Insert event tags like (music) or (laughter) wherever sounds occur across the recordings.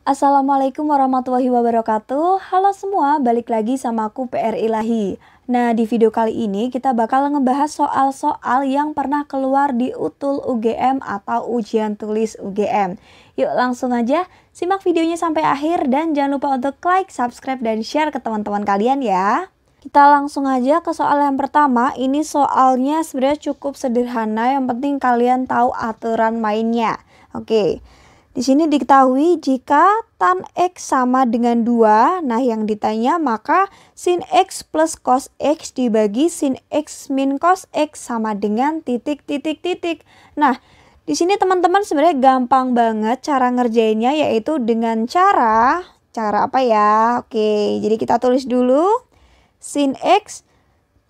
Assalamualaikum warahmatullahi wabarakatuh. Halo semua, balik lagi sama aku PR Ilahi. Nah, di video kali ini kita bakal ngebahas soal-soal yang pernah keluar di UTUL UGM atau ujian tulis UGM. Yuk langsung aja simak videonya sampai akhir dan jangan lupa untuk like, subscribe dan share ke teman-teman kalian ya. Kita langsung aja ke soal yang pertama. Ini soalnya sebenarnya cukup sederhana, yang penting kalian tahu aturan mainnya. Oke. Di sini diketahui jika tan X sama dengan 2, nah yang ditanya maka sin X plus cos X dibagi sin X min cos X sama dengan titik titik titik. Nah, di sini teman-teman sebenarnya gampang banget cara ngerjainnya yaitu dengan cara cara apa ya? Oke, jadi kita tulis dulu sin X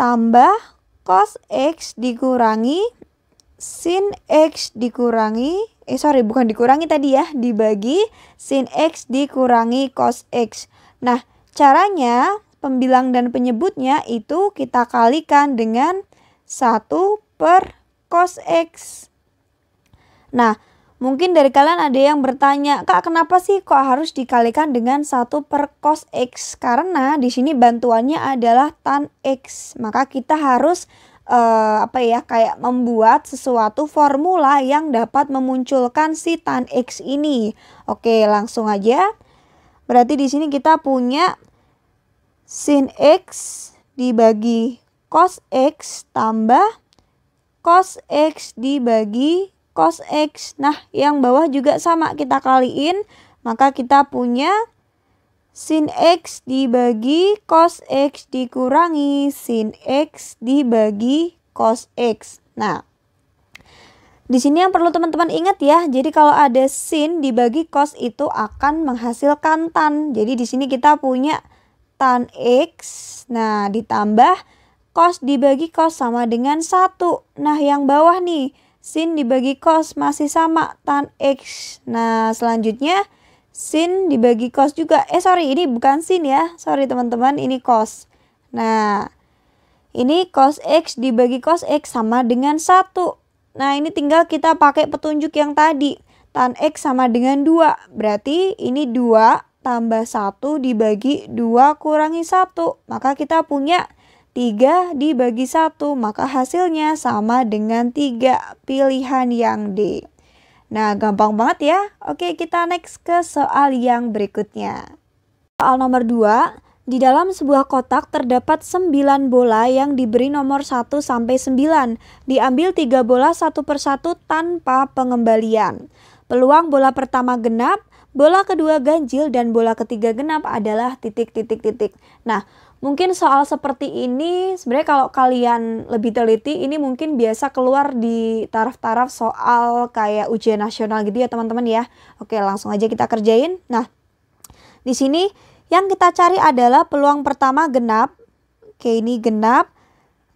tambah cos X dikurangi sin X dikurangi eh sorry bukan dikurangi tadi ya, dibagi sin X dikurangi cos X. Nah, caranya pembilang dan penyebutnya itu kita kalikan dengan 1 per cos X. Nah, mungkin dari kalian ada yang bertanya, Kak kenapa sih kok harus dikalikan dengan 1 per cos X? Karena di sini bantuannya adalah tan X, maka kita harus uh, apa ya kayak membuat sesuatu formula yang dapat memunculkan si tan x ini. Oke, langsung aja. Berarti di sini kita punya sin x dibagi cos x tambah cos x dibagi cos x. Nah, yang bawah juga sama kita kaliin, maka kita punya Sin X dibagi cos X dikurangi sin X dibagi cos X. Nah, di sini yang perlu teman-teman ingat ya, jadi kalau ada sin dibagi cos itu akan menghasilkan tan. Jadi di sini kita punya tan x, nah ditambah cos dibagi cos sama dengan 1. Nah yang bawah nih, sin dibagi cos masih sama tan x. Nah selanjutnya sin dibagi cos juga. Eh sorry ini bukan sin ya. Sorry teman-teman ini cos. Nah ini cos x dibagi cos x sama dengan 1. Nah ini tinggal kita pakai petunjuk yang tadi. Tan x sama dengan 2. Berarti ini 2 tambah 1 dibagi 2 kurangi 1. Maka kita punya 3 dibagi 1. Maka hasilnya sama dengan 3 pilihan yang D. Nah, gampang banget ya. Oke, kita next ke soal yang berikutnya. Soal nomor 2, di dalam sebuah kotak terdapat 9 bola yang diberi nomor 1 sampai 9. Diambil 3 bola satu persatu tanpa pengembalian. Peluang bola pertama genap, bola kedua ganjil, dan bola ketiga genap adalah titik-titik-titik. Nah, Mungkin soal seperti ini sebenarnya kalau kalian lebih teliti ini mungkin biasa keluar di taraf-taraf soal kayak ujian nasional gitu ya teman-teman ya. Oke, langsung aja kita kerjain. Nah, di sini yang kita cari adalah peluang pertama genap. Oke, ini genap.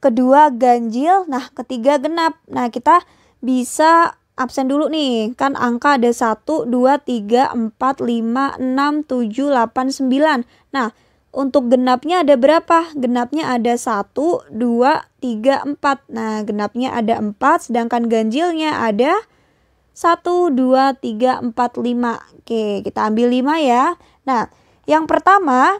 Kedua ganjil, nah ketiga genap. Nah, kita bisa absen dulu nih. Kan angka ada 1 2 3 4 5 6 7 8 9. Nah, untuk genapnya ada berapa? Genapnya ada 1, 2, 3, 4. Nah, genapnya ada 4, sedangkan ganjilnya ada 1, 2, 3, 4, 5. Oke, kita ambil 5 ya. Nah, yang pertama,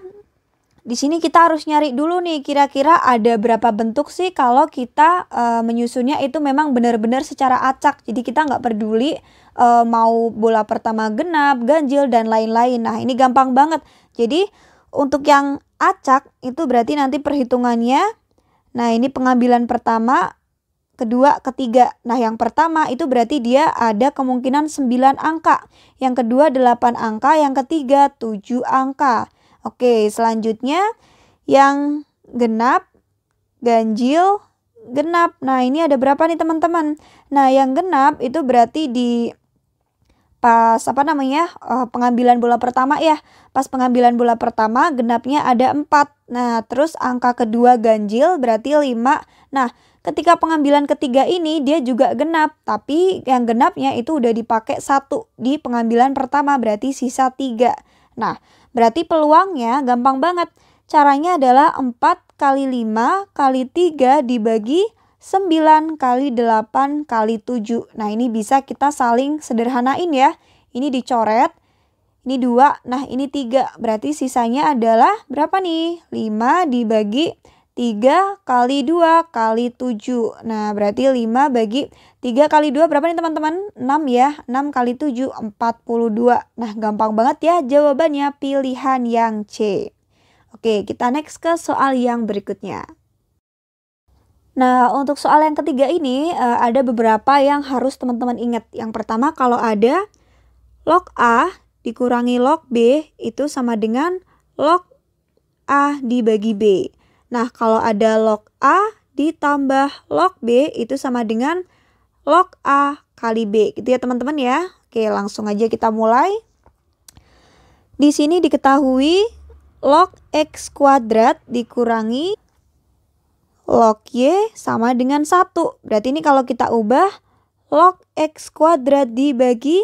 di sini kita harus nyari dulu nih kira-kira ada berapa bentuk sih kalau kita e, menyusunnya itu memang benar-benar secara acak. Jadi kita nggak peduli e, mau bola pertama genap, ganjil, dan lain-lain. Nah, ini gampang banget. Jadi untuk yang acak itu berarti nanti perhitungannya. Nah, ini pengambilan pertama, kedua, ketiga. Nah, yang pertama itu berarti dia ada kemungkinan 9 angka. Yang kedua 8 angka, yang ketiga 7 angka. Oke, selanjutnya yang genap, ganjil, genap. Nah, ini ada berapa nih teman-teman? Nah, yang genap itu berarti di pas apa namanya uh, pengambilan bola pertama ya pas pengambilan bola pertama genapnya ada 4 nah terus angka kedua ganjil berarti 5 nah ketika pengambilan ketiga ini dia juga genap tapi yang genapnya itu udah dipakai satu di pengambilan pertama berarti sisa 3 nah berarti peluangnya gampang banget caranya adalah 4 kali 5 kali 3 dibagi 9 kali 8 kali 7. Nah ini bisa kita saling sederhanain ya. Ini dicoret, ini 2, nah ini 3. Berarti sisanya adalah berapa nih? 5 dibagi 3 kali 2 kali 7. Nah berarti 5 bagi 3 kali 2 berapa nih teman-teman? 6 ya. 6 kali 7, 42. Nah gampang banget ya jawabannya pilihan yang C. Oke kita next ke soal yang berikutnya. Nah, untuk soal yang ketiga ini eh, ada beberapa yang harus teman-teman ingat. Yang pertama kalau ada log A dikurangi log B itu sama dengan log A dibagi B. Nah, kalau ada log A ditambah log B itu sama dengan log A kali B. Gitu ya teman-teman ya. Oke, langsung aja kita mulai. Di sini diketahui log X kuadrat dikurangi log Y sama dengan 1. Berarti ini kalau kita ubah log X kuadrat dibagi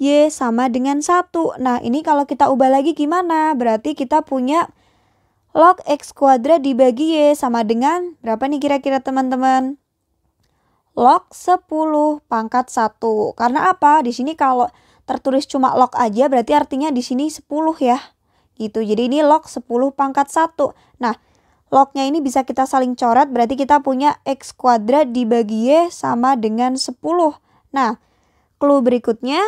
Y sama dengan 1. Nah ini kalau kita ubah lagi gimana? Berarti kita punya log X kuadrat dibagi Y sama dengan berapa nih kira-kira teman-teman? Log 10 pangkat 1. Karena apa? Di sini kalau tertulis cuma log aja berarti artinya di sini 10 ya. Gitu. Jadi ini log 10 pangkat 1. Nah, lognya ini bisa kita saling coret berarti kita punya X kuadrat dibagi Y sama dengan 10. Nah, clue berikutnya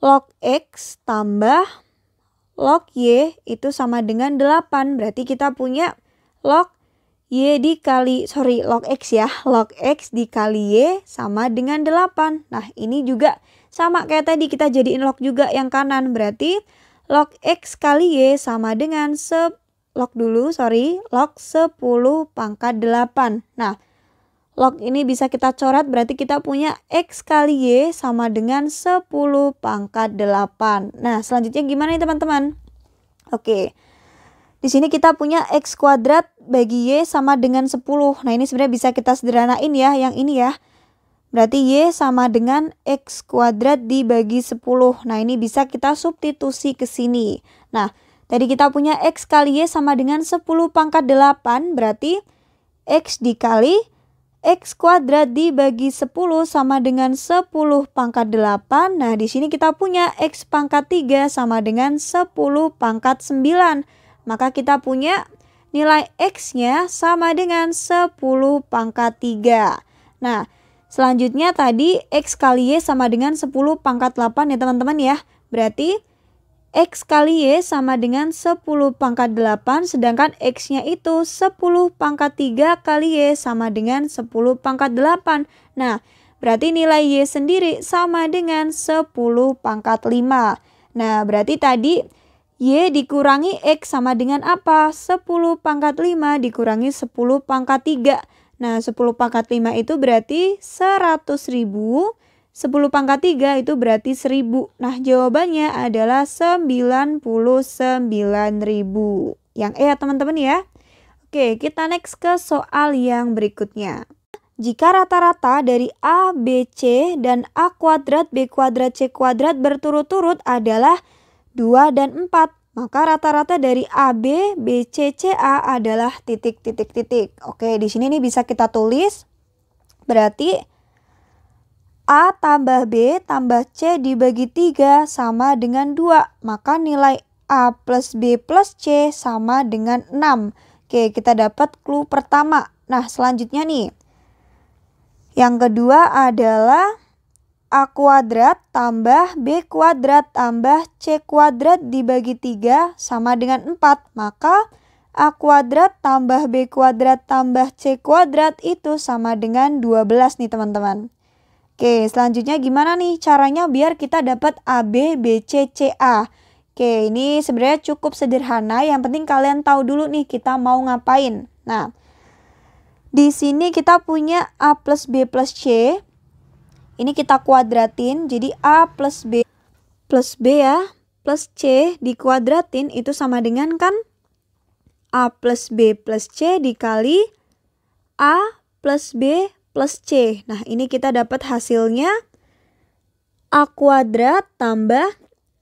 log X tambah log Y itu sama dengan 8. Berarti kita punya log Y dikali, sorry log X ya, log X dikali Y sama dengan 8. Nah ini juga sama kayak tadi kita jadiin log juga yang kanan. Berarti log X kali Y sama dengan 10 log dulu, sorry, log 10 pangkat 8. Nah, log ini bisa kita coret berarti kita punya X kali Y sama dengan 10 pangkat 8. Nah, selanjutnya gimana nih teman-teman? Oke, di sini kita punya X kuadrat bagi Y sama dengan 10. Nah, ini sebenarnya bisa kita sederhanain ya, yang ini ya. Berarti Y sama dengan X kuadrat dibagi 10. Nah, ini bisa kita substitusi ke sini. Nah, Tadi kita punya X kali Y sama dengan 10 pangkat 8 berarti X dikali X kuadrat dibagi 10 sama dengan 10 pangkat 8. Nah, di sini kita punya X pangkat 3 sama dengan 10 pangkat 9. Maka kita punya nilai X-nya sama dengan 10 pangkat 3. Nah, selanjutnya tadi X kali Y sama dengan 10 pangkat 8 ya teman-teman ya. Berarti X kali Y sama dengan 10 pangkat 8 sedangkan X-nya itu 10 pangkat 3 kali Y sama dengan 10 pangkat 8. Nah, berarti nilai Y sendiri sama dengan 10 pangkat 5. Nah, berarti tadi Y dikurangi X sama dengan apa? 10 pangkat 5 dikurangi 10 pangkat 3. Nah, 10 pangkat 5 itu berarti 100 ribu 10 pangkat 3 itu berarti 1000. Nah, jawabannya adalah 99.000. Yang E ya teman-teman ya. Oke, kita next ke soal yang berikutnya. Jika rata-rata dari A, B, C, dan A kuadrat, B kuadrat, C kuadrat berturut-turut adalah 2 dan 4, maka rata-rata dari AB, a adalah titik-titik-titik. Oke, di sini nih bisa kita tulis. Berarti A tambah B tambah C dibagi 3 sama dengan 2. Maka nilai A plus B plus C sama dengan 6. Oke, kita dapat clue pertama. Nah, selanjutnya nih. Yang kedua adalah A kuadrat tambah B kuadrat tambah C kuadrat dibagi 3 sama dengan 4. Maka A kuadrat tambah B kuadrat tambah C kuadrat itu sama dengan 12 nih teman-teman. Oke, selanjutnya gimana nih caranya biar kita dapat A, B, B, C, C, A? Oke, ini sebenarnya cukup sederhana. Yang penting kalian tahu dulu nih kita mau ngapain. Nah, di sini kita punya A plus B plus C. Ini kita kuadratin, jadi A plus B plus B ya, plus C dikuadratin itu sama dengan kan A plus B plus C dikali A plus B plus C. Nah, ini kita dapat hasilnya A kuadrat tambah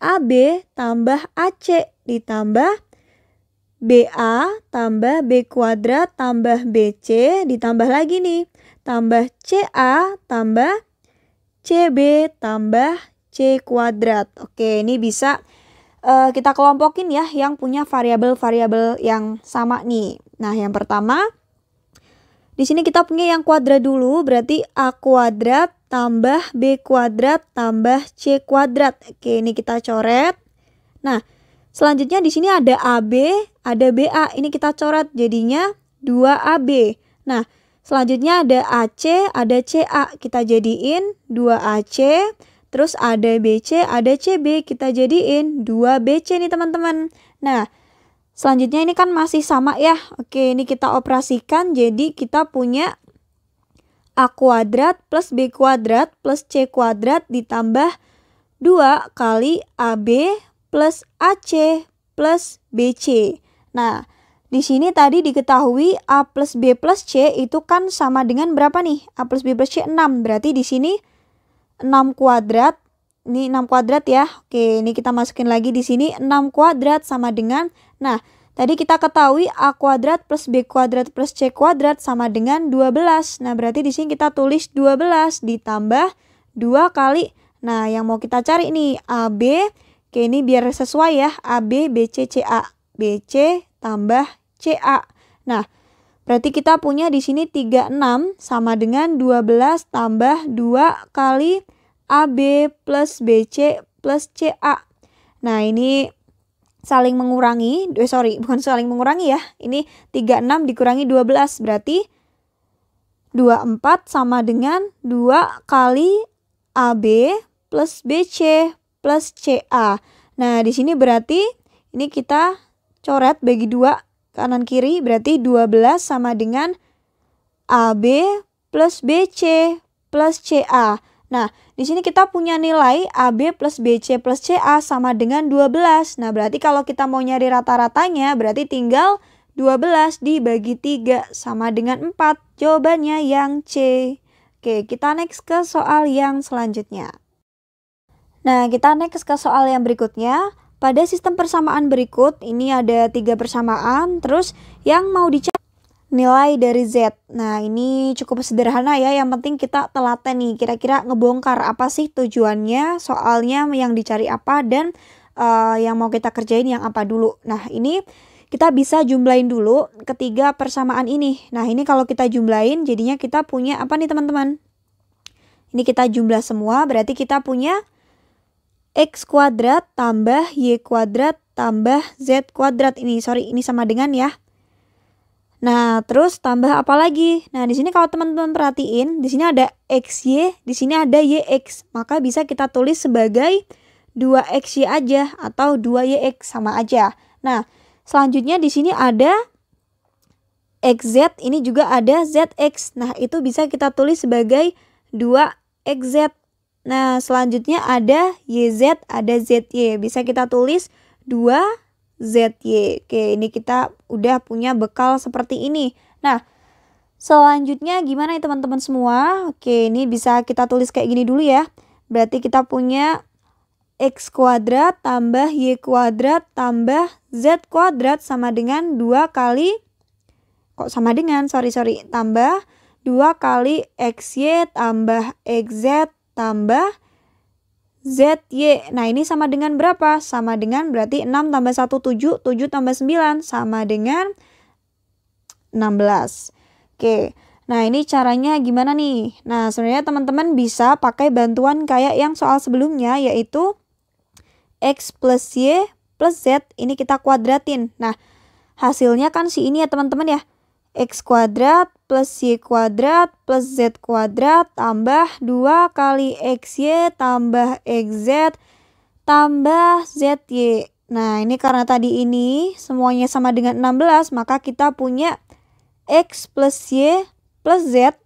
AB tambah AC ditambah BA tambah B kuadrat tambah BC ditambah lagi nih. Tambah CA tambah CB tambah C kuadrat. Oke, ini bisa uh, kita kelompokin ya yang punya variabel-variabel yang sama nih. Nah, yang pertama di sini kita punya yang kuadrat dulu, berarti A kuadrat tambah B kuadrat tambah C kuadrat. Oke, ini kita coret. Nah, selanjutnya di sini ada AB, ada BA. Ini kita coret jadinya 2AB. Nah, selanjutnya ada AC, ada CA. Kita jadiin 2AC, terus ada BC, ada CB. Kita jadiin 2BC nih teman-teman. Nah, Selanjutnya ini kan masih sama ya. Oke, ini kita operasikan jadi kita punya A kuadrat plus B kuadrat plus C kuadrat ditambah 2 kali AB plus AC plus BC. Nah, di sini tadi diketahui A plus B plus C itu kan sama dengan berapa nih? A plus B plus C 6. Berarti di sini 6 kuadrat ini 6 kuadrat ya. Oke, ini kita masukin lagi di sini 6 kuadrat sama dengan nah, tadi kita ketahui A kuadrat plus B kuadrat plus C kuadrat sama dengan 12. Nah, berarti di sini kita tulis 12 ditambah 2 kali. Nah, yang mau kita cari nih AB. Oke, ini biar sesuai ya. AB BC CA. BC tambah CA. Nah, Berarti kita punya di sini 36 sama dengan 12 tambah 2 kali AB plus BC plus CA. Nah ini saling mengurangi, eh, sorry (laughs) bukan saling mengurangi ya, ini 36 dikurangi 12 berarti 24 sama dengan 2 kali AB plus BC plus CA. Nah di sini berarti ini kita coret bagi dua kanan kiri berarti 12 sama dengan AB plus BC plus CA. Nah, di sini kita punya nilai AB plus BC plus CA sama dengan 12. Nah, berarti kalau kita mau nyari rata-ratanya, berarti tinggal 12 dibagi 3 sama dengan 4. Jawabannya yang C. Oke, kita next ke soal yang selanjutnya. Nah, kita next ke soal yang berikutnya. Pada sistem persamaan berikut, ini ada tiga persamaan, terus yang mau dicari nilai dari Z. Nah, ini cukup sederhana ya. Yang penting kita telaten nih, kira-kira ngebongkar apa sih tujuannya, soalnya yang dicari apa, dan uh, yang mau kita kerjain yang apa dulu. Nah, ini kita bisa jumlahin dulu ketiga persamaan ini. Nah, ini kalau kita jumlahin jadinya kita punya apa nih teman-teman? Ini kita jumlah semua, berarti kita punya X kuadrat tambah Y kuadrat tambah Z kuadrat. Ini sorry, ini sama dengan ya. Nah, terus tambah apa lagi? Nah, di sini kalau teman-teman perhatiin, di sini ada XY, di sini ada YX. Maka bisa kita tulis sebagai 2XY aja atau 2YX sama aja. Nah, selanjutnya di sini ada XZ, ini juga ada ZX. Nah, itu bisa kita tulis sebagai 2XZ. Nah, selanjutnya ada YZ, ada ZY. Bisa kita tulis 2 ZY. Oke, ini kita udah punya bekal seperti ini. Nah, selanjutnya gimana ya teman-teman semua? Oke, ini bisa kita tulis kayak gini dulu ya. Berarti kita punya X kuadrat tambah Y kuadrat tambah Z kuadrat sama dengan 2 kali kok sama dengan sorry sorry tambah 2 kali XY tambah XZ tambah ZY. Nah ini sama dengan berapa? Sama dengan berarti 6 tambah 1 7, 7 tambah 9 sama dengan 16. Oke, nah ini caranya gimana nih? Nah sebenarnya teman-teman bisa pakai bantuan kayak yang soal sebelumnya yaitu X plus Y plus Z ini kita kuadratin. Nah hasilnya kan si ini ya teman-teman ya. X kuadrat plus Y kuadrat plus Z kuadrat tambah 2 kali XY tambah XZ tambah ZY. Nah ini karena tadi ini semuanya sama dengan 16 maka kita punya X plus Y plus Z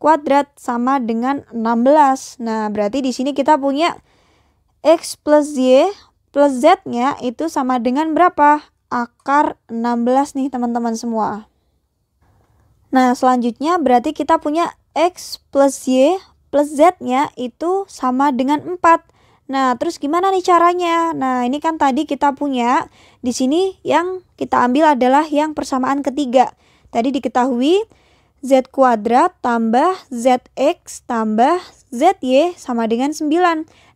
kuadrat sama dengan 16. Nah berarti di sini kita punya X plus Y plus Z-nya itu sama dengan berapa? Akar 16 nih teman-teman semua. Nah, selanjutnya berarti kita punya X plus Y plus Z-nya itu sama dengan 4. Nah, terus gimana nih caranya? Nah, ini kan tadi kita punya di sini yang kita ambil adalah yang persamaan ketiga. Tadi diketahui Z kuadrat tambah ZX tambah ZY sama dengan 9.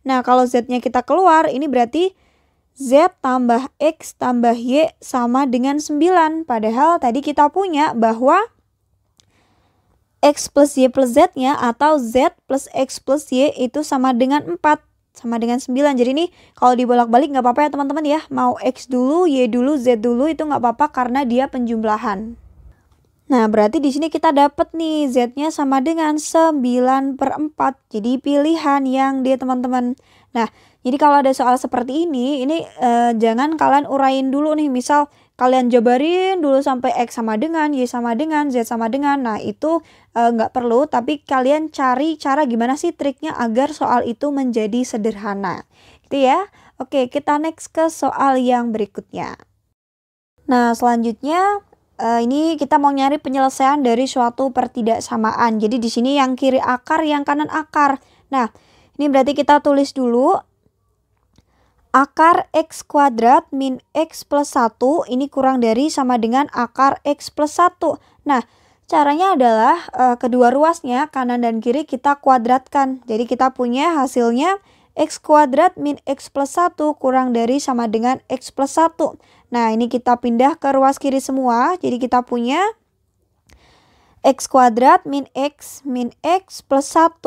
Nah, kalau Z-nya kita keluar, ini berarti Z tambah X tambah Y sama dengan 9. Padahal tadi kita punya bahwa X plus Y plus Z-nya atau Z plus X plus Y itu sama dengan 4 sama dengan 9 jadi ini kalau dibolak-balik nggak apa-apa ya teman-teman ya mau X dulu, Y dulu, Z dulu itu nggak apa-apa karena dia penjumlahan Nah berarti di sini kita dapat nih Z-nya sama dengan 9 per 4 jadi pilihan yang dia teman-teman Nah jadi kalau ada soal seperti ini ini eh, jangan kalian urain dulu nih misal kalian jabarin dulu sampai X sama dengan, Y sama dengan, Z sama dengan. Nah itu eh, nggak e, perlu, tapi kalian cari cara gimana sih triknya agar soal itu menjadi sederhana. Gitu ya. Oke, kita next ke soal yang berikutnya. Nah selanjutnya uh, ini kita mau nyari penyelesaian dari suatu pertidaksamaan. Jadi di sini yang kiri akar, yang kanan akar. Nah, ini berarti kita tulis dulu Akar X kuadrat min X plus 1 ini kurang dari sama dengan akar X plus 1. Nah, caranya adalah e, kedua ruasnya kanan dan kiri kita kuadratkan. Jadi kita punya hasilnya X kuadrat min X plus 1 kurang dari sama dengan X plus 1. Nah, ini kita pindah ke ruas kiri semua. Jadi kita punya X kuadrat min X min X plus 1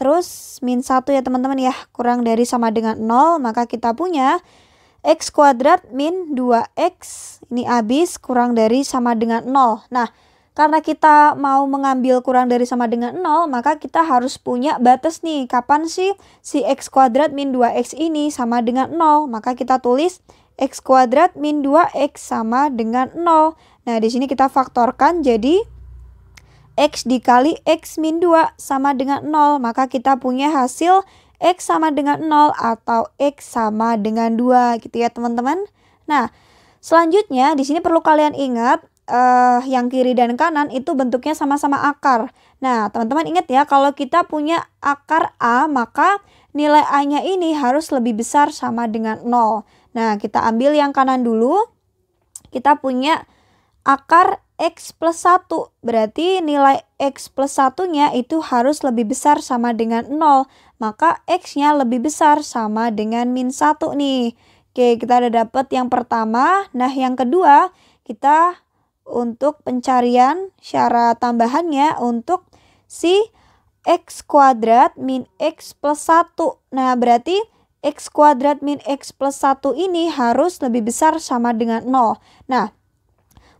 Terus min 1 ya teman-teman ya, kurang dari sama dengan 0, maka kita punya X kuadrat min 2X, ini habis kurang dari sama dengan 0. Nah, karena kita mau mengambil kurang dari sama dengan 0, maka kita harus punya batas nih. Kapan sih si X kuadrat min 2X ini sama dengan 0? Maka kita tulis X kuadrat min 2X sama dengan 0. Nah, di sini kita faktorkan jadi X dikali X min 2 sama dengan 0. Maka kita punya hasil X sama dengan 0 atau X sama dengan 2 gitu ya teman-teman. Nah, selanjutnya di sini perlu kalian ingat uh, yang kiri dan kanan itu bentuknya sama-sama akar. Nah, teman-teman ingat ya, kalau kita punya akar A, maka nilai A-nya ini harus lebih besar sama dengan 0. Nah, kita ambil yang kanan dulu. Kita punya akar X plus 1. Berarti nilai X plus 1-nya itu harus lebih besar sama dengan 0. Maka X-nya lebih besar sama dengan min 1 nih. Oke, kita udah dapet yang pertama. Nah, yang kedua kita untuk pencarian syarat tambahannya untuk si X kuadrat min X plus 1. Nah, berarti X kuadrat min X plus 1 ini harus lebih besar sama dengan 0. Nah,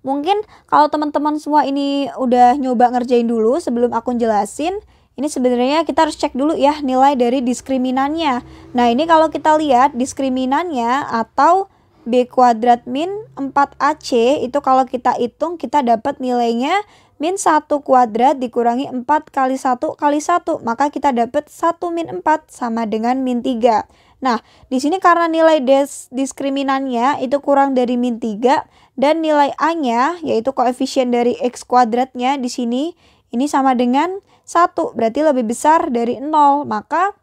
Mungkin kalau teman-teman semua ini udah nyoba ngerjain dulu sebelum aku jelasin, ini sebenarnya kita harus cek dulu ya nilai dari diskriminannya. Nah, ini kalau kita lihat diskriminannya atau B kuadrat min 4AC itu kalau kita hitung kita dapat nilainya min 1 kuadrat dikurangi 4 kali 1 kali 1 maka kita dapat 1 min 4 sama dengan min 3. Nah, di sini karena nilai des diskriminannya itu kurang dari min 3 dan nilai A-nya yaitu koefisien dari X kuadratnya di sini ini sama dengan 1, berarti lebih besar dari 0. Maka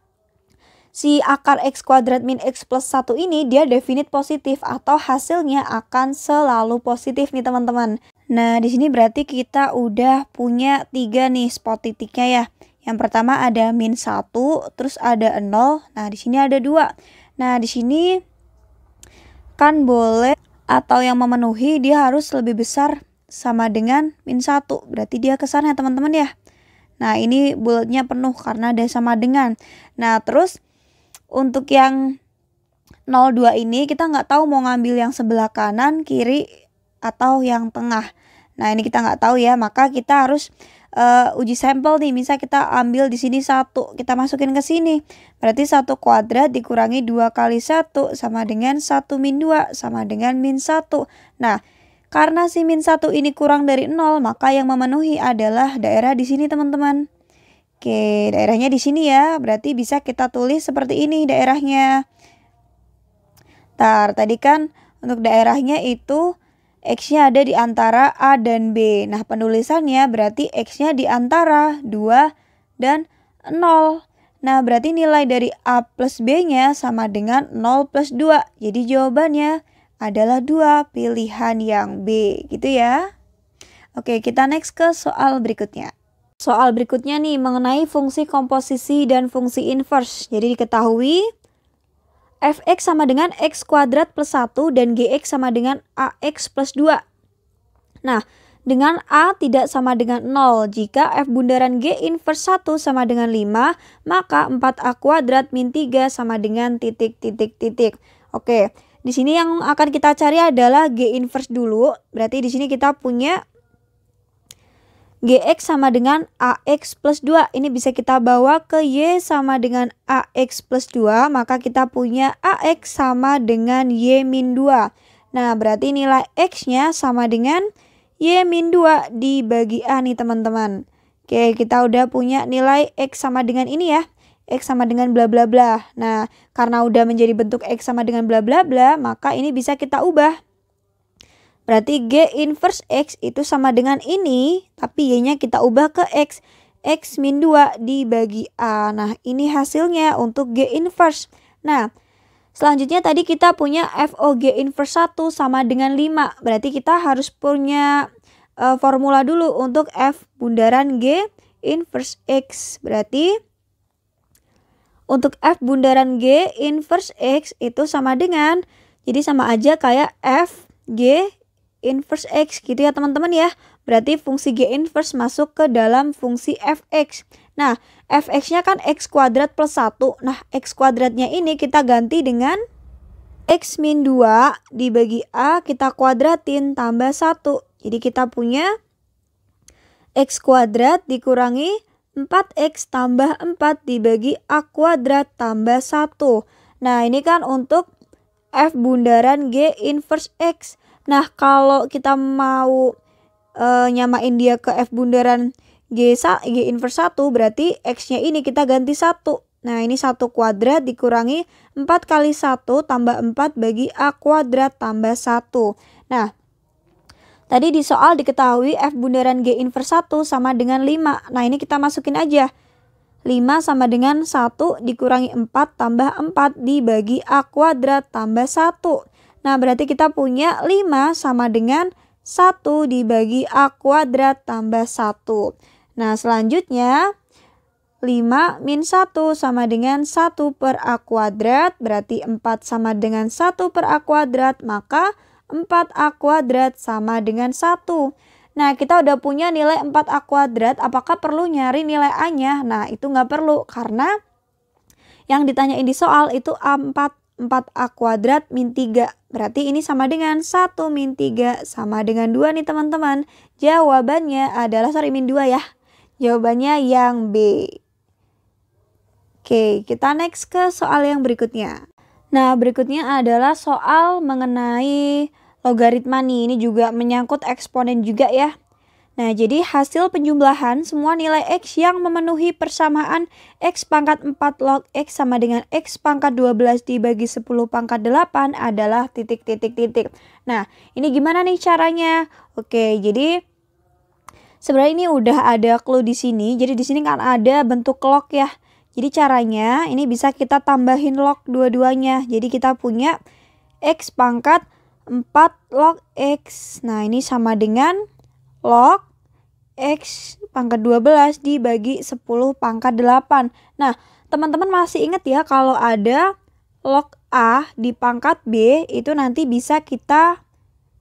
si akar X kuadrat min X plus 1 ini dia definit positif atau hasilnya akan selalu positif nih teman-teman. Nah, di sini berarti kita udah punya tiga nih spot titiknya ya. Yang pertama ada min 1, terus ada 0. Nah, di sini ada dua. Nah, di sini kan boleh atau yang memenuhi dia harus lebih besar sama dengan min 1. Berarti dia kesannya teman-teman ya. Nah, ini bulatnya penuh karena ada sama dengan. Nah, terus untuk yang 02 ini kita nggak tahu mau ngambil yang sebelah kanan, kiri, atau yang tengah. Nah ini kita nggak tahu ya, maka kita harus uh, uji sampel nih. Misal kita ambil di sini satu, kita masukin ke sini. Berarti satu kuadrat dikurangi dua kali satu sama dengan satu min dua sama dengan min satu. Nah karena si min satu ini kurang dari nol, maka yang memenuhi adalah daerah di sini teman-teman. Oke, daerahnya di sini ya. Berarti bisa kita tulis seperti ini daerahnya. Tar, tadi kan untuk daerahnya itu X-nya ada di antara A dan B. Nah, penulisannya berarti X-nya di antara 2 dan 0. Nah, berarti nilai dari A plus B-nya sama dengan 0 plus 2. Jadi jawabannya adalah dua. pilihan yang B gitu ya. Oke, kita next ke soal berikutnya. Soal berikutnya nih mengenai fungsi komposisi dan fungsi inverse. Jadi diketahui fx sama dengan x kuadrat plus 1 dan gx sama dengan ax plus 2. Nah, dengan A tidak sama dengan 0. Jika F bundaran G inverse 1 sama dengan 5, maka 4A kuadrat min 3 sama dengan titik titik titik. Oke, di sini yang akan kita cari adalah G inverse dulu. Berarti di sini kita punya GX sama dengan AX plus 2. Ini bisa kita bawa ke Y sama dengan AX plus 2. Maka kita punya AX sama dengan Y min 2. Nah, berarti nilai X-nya sama dengan Y min 2 dibagi A nih teman-teman. Oke, kita udah punya nilai X sama dengan ini ya. X sama dengan bla bla bla. Nah, karena udah menjadi bentuk X sama dengan bla bla bla, maka ini bisa kita ubah Berarti G inverse X itu sama dengan ini, tapi Y-nya kita ubah ke X. X min 2 dibagi A. Nah, ini hasilnya untuk G inverse. Nah, selanjutnya tadi kita punya FOG inverse 1 sama dengan 5. Berarti kita harus punya e, formula dulu untuk F bundaran G inverse X. Berarti untuk F bundaran G inverse X itu sama dengan, jadi sama aja kayak F G inverse X gitu ya teman-teman ya. Berarti fungsi G inverse masuk ke dalam fungsi fx. Nah, fx-nya kan x kuadrat plus 1. Nah, x kuadratnya ini kita ganti dengan x min 2 dibagi a kita kuadratin tambah 1. Jadi kita punya x kuadrat dikurangi 4x tambah 4 dibagi a kuadrat tambah 1. Nah, ini kan untuk f bundaran G inverse X. Nah, kalau kita mau e, nyamain dia ke F bundaran G, G inverse 1, berarti X-nya ini kita ganti 1. Nah, ini 1 kuadrat dikurangi 4 kali 1 tambah 4 bagi A kuadrat tambah 1. Nah, tadi di soal diketahui F bundaran G inverse 1 sama dengan 5. Nah, ini kita masukin aja. 5 sama dengan 1 dikurangi 4 tambah 4 dibagi A kuadrat tambah 1. Nah, berarti kita punya 5 sama dengan 1 dibagi A kuadrat tambah 1. Nah, selanjutnya 5 min 1 sama dengan 1 per A kuadrat. Berarti 4 sama dengan 1 per A kuadrat. Maka 4A kuadrat sama dengan 1. Nah, kita udah punya nilai 4A kuadrat. Apakah perlu nyari nilai A-nya? Nah, itu nggak perlu karena yang ditanyain di soal itu A4 4A kuadrat min 3. Berarti ini sama dengan 1 min 3 sama dengan 2 nih teman-teman. Jawabannya adalah, sorry min 2 ya. Jawabannya yang B. Oke, kita next ke soal yang berikutnya. Nah, berikutnya adalah soal mengenai logaritma nih. Ini juga menyangkut eksponen juga ya. Nah, jadi hasil penjumlahan semua nilai X yang memenuhi persamaan X pangkat 4 log X sama dengan X pangkat 12 dibagi 10 pangkat 8 adalah titik-titik-titik. Nah, ini gimana nih caranya? Oke, jadi sebenarnya ini udah ada clue di sini. Jadi di sini kan ada bentuk log ya. Jadi caranya ini bisa kita tambahin log dua-duanya. Jadi kita punya X pangkat 4 log X. Nah, ini sama dengan log X pangkat 12 dibagi 10 pangkat 8. Nah, teman-teman masih ingat ya kalau ada log A di pangkat B itu nanti bisa kita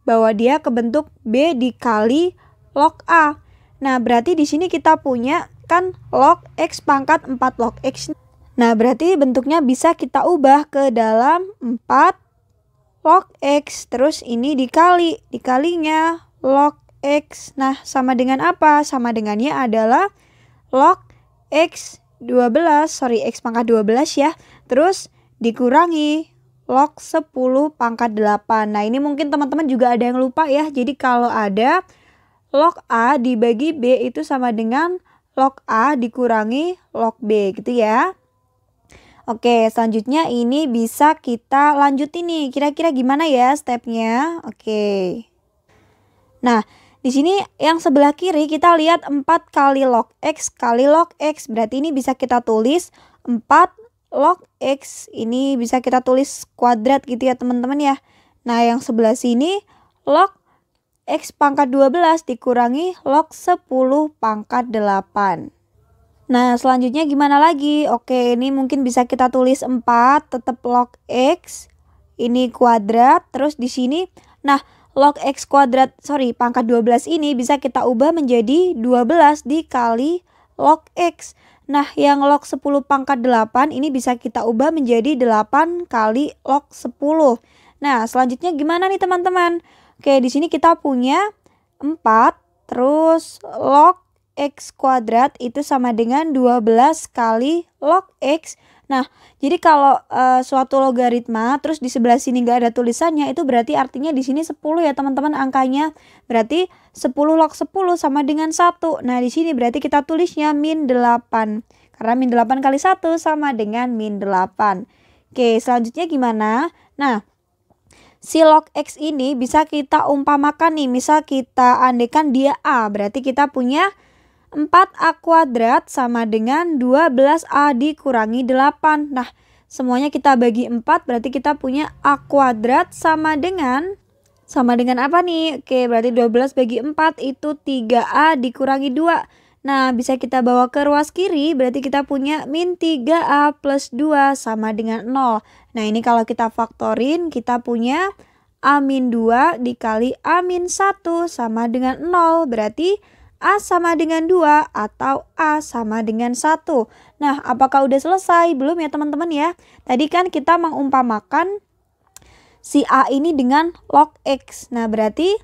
bawa dia ke bentuk B dikali log A. Nah, berarti di sini kita punya kan log X pangkat 4 log X. Nah, berarti bentuknya bisa kita ubah ke dalam 4 log X. Terus ini dikali, dikalinya log X. Nah, sama dengan apa? Sama dengannya adalah log X 12, sorry X pangkat 12 ya. Terus dikurangi log 10 pangkat 8. Nah, ini mungkin teman-teman juga ada yang lupa ya. Jadi kalau ada log A dibagi B itu sama dengan log A dikurangi log B gitu ya. Oke, selanjutnya ini bisa kita lanjut ini. Kira-kira gimana ya stepnya? Oke. Nah, di sini yang sebelah kiri kita lihat 4 kali log X kali log X. Berarti ini bisa kita tulis 4 log X. Ini bisa kita tulis kuadrat gitu ya teman-teman ya. Nah yang sebelah sini log X pangkat 12 dikurangi log 10 pangkat 8. Nah selanjutnya gimana lagi? Oke ini mungkin bisa kita tulis 4 tetap log X. Ini kuadrat terus di sini. Nah log x kuadrat, sorry, pangkat 12 ini bisa kita ubah menjadi 12 dikali log x. Nah, yang log 10 pangkat 8 ini bisa kita ubah menjadi 8 kali log 10. Nah, selanjutnya gimana nih teman-teman? Oke, di sini kita punya 4, terus log x kuadrat itu sama dengan 12 kali log x Nah, jadi kalau uh, suatu logaritma terus di sebelah sini nggak ada tulisannya itu berarti artinya di sini 10 ya teman-teman angkanya. Berarti 10 log 10 sama dengan 1. Nah, di sini berarti kita tulisnya min 8. Karena min 8 kali 1 sama dengan min 8. Oke, selanjutnya gimana? Nah, si log X ini bisa kita umpamakan nih. Misal kita andekan dia A, berarti kita punya 4A kuadrat sama dengan 12A dikurangi 8. Nah, semuanya kita bagi 4 berarti kita punya A kuadrat sama dengan sama dengan apa nih? Oke, berarti 12 bagi 4 itu 3A dikurangi 2. Nah, bisa kita bawa ke ruas kiri, berarti kita punya min 3A plus 2 sama dengan 0. Nah, ini kalau kita faktorin, kita punya A min 2 dikali A min 1 sama dengan 0. Berarti A sama dengan 2 atau A sama dengan 1. Nah, apakah udah selesai? Belum ya teman-teman ya. Tadi kan kita mengumpamakan si A ini dengan log X. Nah, berarti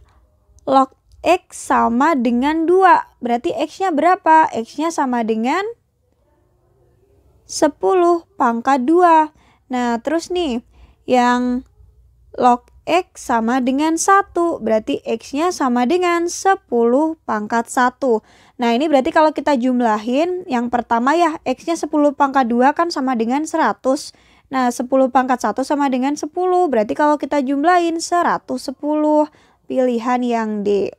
log X sama dengan 2. Berarti X-nya berapa? X-nya sama dengan 10 pangkat 2. Nah, terus nih, yang log X sama dengan 1. Berarti X-nya sama dengan 10 pangkat 1. Nah ini berarti kalau kita jumlahin, yang pertama ya X-nya 10 pangkat 2 kan sama dengan 100. Nah 10 pangkat 1 sama dengan 10. Berarti kalau kita jumlahin 110 pilihan yang D.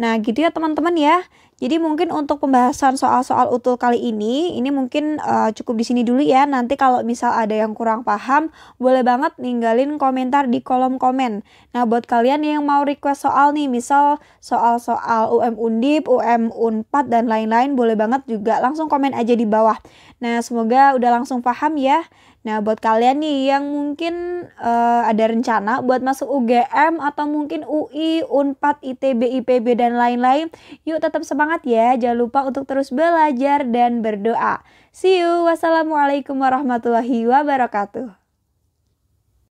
Nah gitu ya teman-teman ya. Jadi mungkin untuk pembahasan soal-soal utul kali ini, ini mungkin uh, cukup di sini dulu ya. Nanti kalau misal ada yang kurang paham, boleh banget ninggalin komentar di kolom komen. Nah, buat kalian yang mau request soal nih, misal soal-soal UM Undip, UM Unpad dan lain-lain, boleh banget juga langsung komen aja di bawah. Nah, semoga udah langsung paham ya. Nah, buat kalian nih yang mungkin uh, ada rencana buat masuk UGM atau mungkin UI, Unpad, ITB, IPB dan lain-lain, yuk tetap semangat ya. Jangan lupa untuk terus belajar dan berdoa. See you. Wassalamualaikum warahmatullahi wabarakatuh.